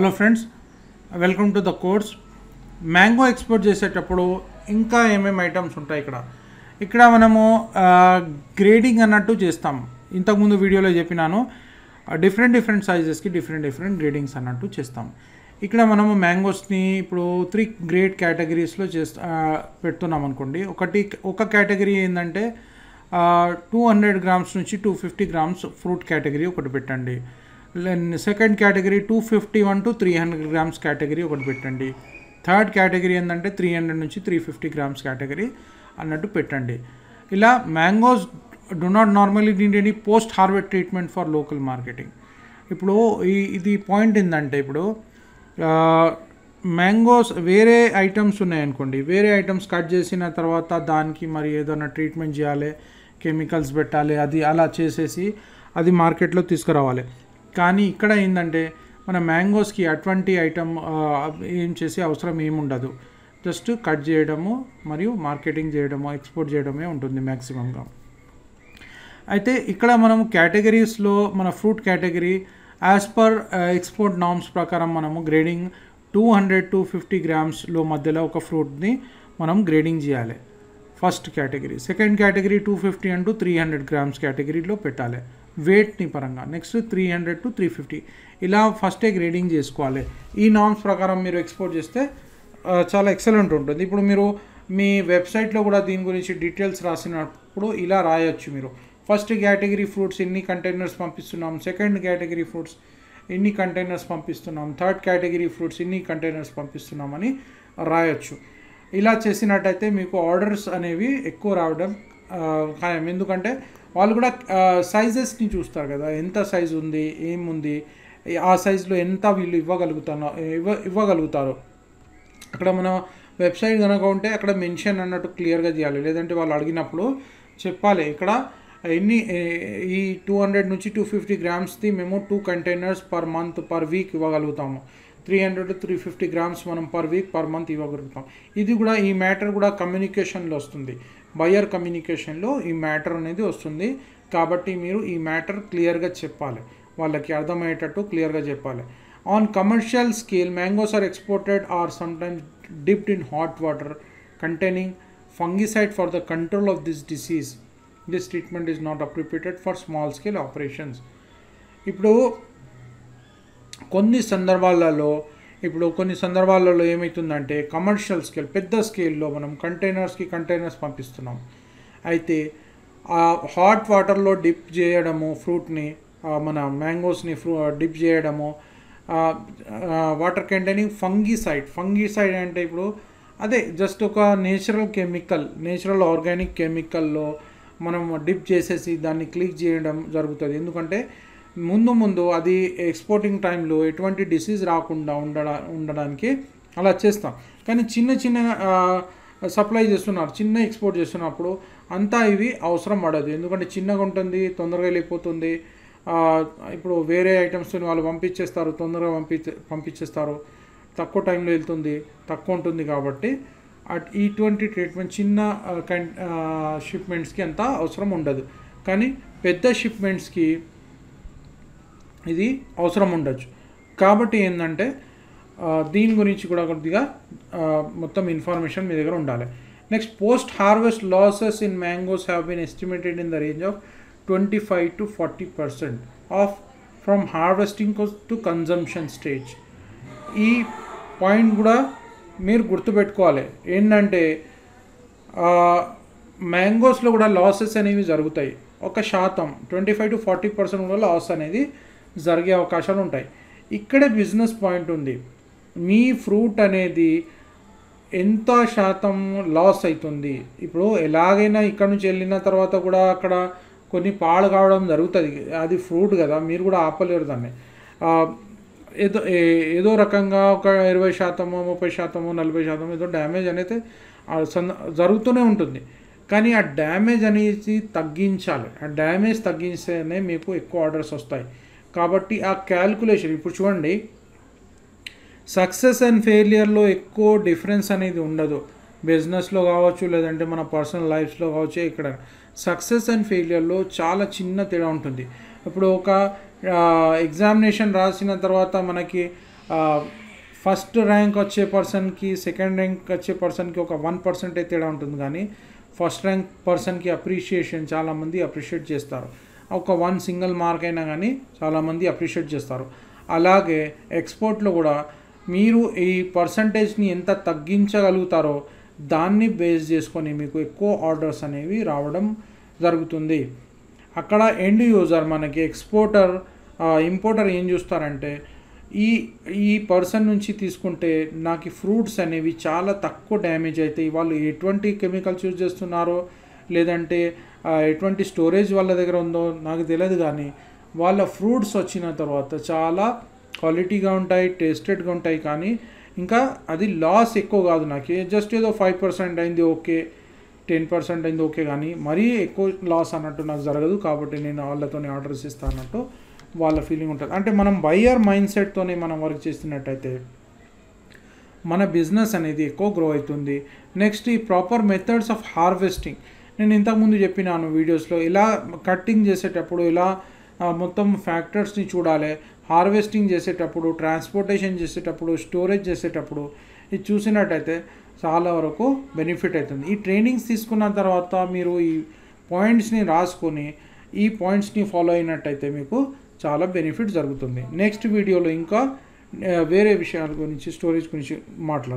hello friends welcome to the course mango export చేసేటప్పుడు ఇంకా ఏమేమి ఐటమ్స్ ఉంటాయి ఇక్కడ ఇక్కడ మనము గ్రేడింగ్ అన్నట్టు చేస్తాం ఇంతకుముందు వీడియోలో చెప్పినాను డిఫరెంట్ డిఫరెంట్ సైజెస్కి డిఫరెంట్ డిఫరెంట్ గ్రేడింగ్స్ అన్నట్టు చేస్తాం ఇక్కడ మనము మ్యాంగోస్ని ఇప్పుడు త్రీ గ్రేడ్ కేటగిరీస్లో చేస్తా పెడుతున్నాం అనుకోండి ఒకటి ఒక కేటగిరీ ఏంటంటే టూ హండ్రెడ్ గ్రామ్స్ నుంచి two fifty grams fruit category ఒకటి పెట్టండి second category two fifty one to three hundred grams category ఒకటి పెట్టండి థర్డ్ కేటగిరీ ఏంటంటే త్రీ హండ్రెడ్ నుంచి త్రీ ఫిఫ్టీ గ్రామ్స్ కేటగిరీ అన్నట్టు పెట్టండి ఇలా mangoes do not normally need any post harvest treatment for local marketing ఇప్పుడు ఈ ఇది పాయింట్ ఏంటంటే ఇప్పుడు మ్యాంగోస్ వేరే ఐటమ్స్ ఉన్నాయనుకోండి వేరే ఐటమ్స్ కట్ చేసిన తర్వాత దానికి మరి ఏదైనా ట్రీట్మెంట్ చేయాలి కెమికల్స్ పెట్టాలి అది అలా చేసేసి అది మార్కెట్లో తీసుకురావాలి కానీ ఇక్కడ ఏంటంటే మన మ్యాంగోస్కి అటువంటి ఐటమ్ ఏం చేసే అవసరం ఏముండదు జస్ట్ కట్ చేయడము మరియు మార్కెటింగ్ చేయడము ఎక్స్పోర్ట్ చేయడమే ఉంటుంది మ్యాక్సిమంగా అయితే ఇక్కడ మనం క్యాటగిరీస్లో మన fruit category as per export norms ప్రకారం మనము grading two hundred to fifty గ్రామ్స్లో మధ్యలో ఒక ఫ్రూట్ని మనం గ్రేడింగ్ చేయాలి first category second category two fifty అంటూ త్రీ హండ్రెడ్ గ్రామ్స్ కేటగిరీలో పెట్టాలి వెయిట్ని పరంగా next three hundred to three fifty ఇలా ఫస్టే గ్రేడింగ్ చేసుకోవాలి ఈ నామ్స్ ప్రకారం మీరు ఎక్స్పోర్ట్ చేస్తే చాలా ఎక్సలెంట్ ఉంటుంది ఇప్పుడు మీరు మీ వెబ్సైట్లో కూడా దీని గురించి డీటెయిల్స్ రాసినప్పుడు ఇలా రాయొచ్చు మీరు ఫస్ట్ కేటగిరీ ఫ్రూట్స్ ఇన్ని కంటైనర్స్ పంపిస్తున్నాం సెకండ్ కేటగిరీ ఫ్రూట్స్ ఇన్ని కంటైనర్స్ పంపిస్తున్నాం థర్డ్ కేటగిరీ ఫ్రూట్స్ ఇన్ని కంటైనర్స్ పంపిస్తున్నామని రాయొచ్చు ఇలా చేసినట్టయితే మీకు ఆర్డర్స్ అనేవి ఎక్కువ రావడం ఖాయం ఎందుకంటే వాళ్ళు కూడా సైజెస్ని చూస్తారు కదా ఎంత సైజు ఉంది ఏముంది ఆ సైజులో ఎంత వీళ్ళు ఇవ్వగలుగుతానో ఇవ్వ ఇవ్వగలుగుతారు అక్కడ మన వెబ్సైట్ కనుక ఉంటే అక్కడ మెన్షన్ అన్నట్టు క్లియర్గా చేయాలి లేదంటే వాళ్ళు అడిగినప్పుడు చెప్పాలి ఇక్కడ ఎన్ని ఈ టూ హండ్రెడ్ నుంచి టూ ఫిఫ్టీ గ్రామ్స్ది మేము two containers per month per week ఇవ్వగలుగుతాము three hundred three fifty grams మనం పర్ వీక్ పర్ మంత్ ఇవ్వగలుగుతాం ఇది కూడా ఈ మ్యాటర్ కూడా కమ్యూనికేషన్లో వస్తుంది బయర్ కమ్యూనికేషన్లో ఈ మ్యాటర్ అనేది వస్తుంది కాబట్టి మీరు ఈ మ్యాటర్ క్లియర్గా చెప్పాలి వాళ్ళకి అర్థమయ్యేటట్టు క్లియర్గా చెప్పాలి on commercial scale mangoes are exported are sometimes dipped in hot water containing fungicide for the control of this disease this treatment is not appropriated for small scale operations ఇప్పుడు కొన్ని సందర్భాలలో ఇప్పుడు కొన్ని సందర్భాలలో ఏమవుతుందంటే కమర్షియల్ స్కేల్ పెద్ద స్కేల్లో మనం కంటైనర్స్కి కంటైనర్స్ పంపిస్తున్నాం అయితే ఆ హాట్ వాటర్లో డిప్ చేయడము ఫ్రూట్ని మన మ్యాంగోస్ని ఫ్రూ డిప్ చేయడము వాటర్ కంటైనింగ్ ఫంగిసైడ్ సైడ్ అంటే ఇప్పుడు అదే జస్ట్ ఒక నేచురల్ కెమికల్ నేచురల్ ఆర్గానిక్ కెమికల్లో మనం డిప్ చేసేసి దాన్ని క్లిక్ చేయడం జరుగుతుంది ఎందుకంటే ముందు ముందు అది ఎక్స్పోర్టింగ్ టైంలో ఎటువంటి డిసీజ్ రాకుండా ఉండడా ఉండడానికి అలా చేస్తాం కానీ చిన్న చిన్న సప్లై చేస్తున్నారు చిన్న ఎక్స్పోర్ట్ చేస్తున్నప్పుడు అంతా ఇవి అవసరం పడదు ఎందుకంటే చిన్నగా ఉంటుంది తొందరగా వెళ్ళిపోతుంది ఇప్పుడు వేరే ఐటమ్స్ వాళ్ళు పంపించేస్తారు తొందరగా పంపించే పంపించేస్తారు తక్కువ టైంలో వెళ్తుంది తక్కువ ఉంటుంది కాబట్టి ఇటువంటి ట్రీట్మెంట్ చిన్న షిప్మెంట్స్కి అంత అవసరం ఉండదు కానీ పెద్ద షిప్మెంట్స్కి ఇది అవసరం ఉండొచ్చు కాబట్టి ఏంటంటే దీని గురించి కూడా కొద్దిగా మొత్తం ఇన్ఫర్మేషన్ మీ దగ్గర ఉండాలి next post harvest losses in mangoes have been estimated in the range of twenty five to forty percent of from harvesting to consumption stage ఈ పాయింట్ కూడా మీరు గుర్తుపెట్టుకోవాలి ఏంటంటే మ్యాంగోస్లో కూడా లాసెస్ అనేవి జరుగుతాయి ఒక శాతం twenty five to forty percent కూడా లాస్ అనేది జరిగే అవకాశాలు ఉంటాయి ఇక్కడే బిజినెస్ పాయింట్ ఉంది మీ ఫ్రూట్ అనేది ఎంత శాతం లాస్ అవుతుంది ఇప్పుడు ఎలాగైనా ఇక్కడ నుంచి వెళ్ళిన తర్వాత కూడా అక్కడ కొన్ని పాలు కావడం జరుగుతుంది అది ఫ్రూట్ కదా మీరు కూడా ఆపలేరు దాన్ని ఏదో ఏదో రకంగా ఒక ఇరవై శాతము ముప్పై శాతము నలభై శాతం ఏదో డ్యామేజ్ అనేది జరుగుతూనే ఉంటుంది కానీ ఆ డ్యామేజ్ అనేది తగ్గించాలి ఆ డ్యామేజ్ తగ్గించేనే మీకు ఎక్కువ ఆర్డర్స్ వస్తాయి కాబట్టి ఆ క్యాల్కులేషన్ ఇప్పుడు చూడండి సక్సెస్ అండ్ ఫెయిలియర్లో ఎక్కువ డిఫరెన్స్ అనేది ఉండదు బిజినెస్లో కావచ్చు లేదంటే మన పర్సనల్ లైఫ్స్లో కావచ్చు ఇక్కడ సక్సెస్ అండ్ ఫెయిలియర్లో చాలా చిన్న తేడా ఉంటుంది ఇప్పుడు ఒక ఎగ్జామినేషన్ రాసిన తర్వాత మనకి ఫస్ట్ ర్యాంక్ వచ్చే పర్సన్కి సెకండ్ ర్యాంక్ వచ్చే పర్సన్కి ఒక వన్ పర్సెంటే తేడా ఉంటుంది కానీ ఫస్ట్ ర్యాంక్ పర్సన్కి అప్రిషియేషన్ చాలామంది అప్రిషియేట్ చేస్తారు ఒక వన్ సింగిల్ మార్క్ అయినా కానీ చాలామంది అప్రిషియేట్ చేస్తారు అలాగే ఎక్స్పోర్ట్లో కూడా మీరు ఈ పర్సంటేజ్ని ఎంత తగ్గించగలుగుతారో దాన్ని బేస్ చేసుకొని మీకు ఎక్కువ ఆర్డర్స్ అనేవి రావడం జరుగుతుంది అక్కడ ఎండ్ యూజర్ మనకి ఎక్స్పోర్టర్ ఇంపోర్టర్ ఏం చూస్తారంటే ఈ ఈ పర్సన్ నుంచి తీసుకుంటే నాకు ఫ్రూట్స్ అనేవి చాలా తక్కువ డ్యామేజ్ అవుతాయి వాళ్ళు ఎటువంటి కెమికల్స్ యూజ్ చేస్తున్నారో లేదంటే ఎటువంటి స్టోరేజ్ వాళ్ళ దగ్గర ఉందో నాకు తెలియదు కానీ వాళ్ళ ఫ్రూట్స్ వచ్చిన తర్వాత చాలా క్వాలిటీగా ఉంటాయి టేస్టెడ్గా ఉంటాయి కానీ ఇంకా అది లాస్ ఎక్కువ కాదు నాకు జస్ట్ ఏదో ఫైవ్ పర్సెంట్ అయింది ఓకే టెన్ పర్సెంట్ అయింది ఓకే కానీ మరీ ఎక్కువ లాస్ అన్నట్టు నాకు జరగదు కాబట్టి నేను వాళ్ళతోనే ఆర్డర్ ఇస్తాను అన్నట్టు వాళ్ళ ఫీలింగ్ ఉంటుంది అంటే మనం బయ్యర్ మైండ్ సెట్తోనే మనం వర్క్ చేస్తున్నట్టయితే మన బిజినెస్ అనేది ఎక్కువ గ్రో అవుతుంది నెక్స్ట్ ఈ ప్రాపర్ మెథడ్స్ ఆఫ్ హార్వెస్టింగ్ నేను ఇంతకుముందు చెప్పినాను వీడియోస్లో ఇలా కట్టింగ్ చేసేటప్పుడు ఇలా మొత్తం ఫ్యాక్టర్స్ని చూడాలి హార్వెస్టింగ్ చేసేటప్పుడు ట్రాన్స్పోర్టేషన్ చేసేటప్పుడు స్టోరేజ్ చేసేటప్పుడు ఇది చూసినట్టయితే చాలా వరకు బెనిఫిట్ అవుతుంది ఈ ట్రైనింగ్స్ తీసుకున్న తర్వాత మీరు ఈ పాయింట్స్ని రాసుకొని ఈ పాయింట్స్ని ఫాలో అయినట్టయితే మీకు చాలా బెనిఫిట్ జరుగుతుంది నెక్స్ట్ వీడియోలో ఇంకా వేరే విషయాల గురించి స్టోరేజ్ గురించి మాట్లాడదాం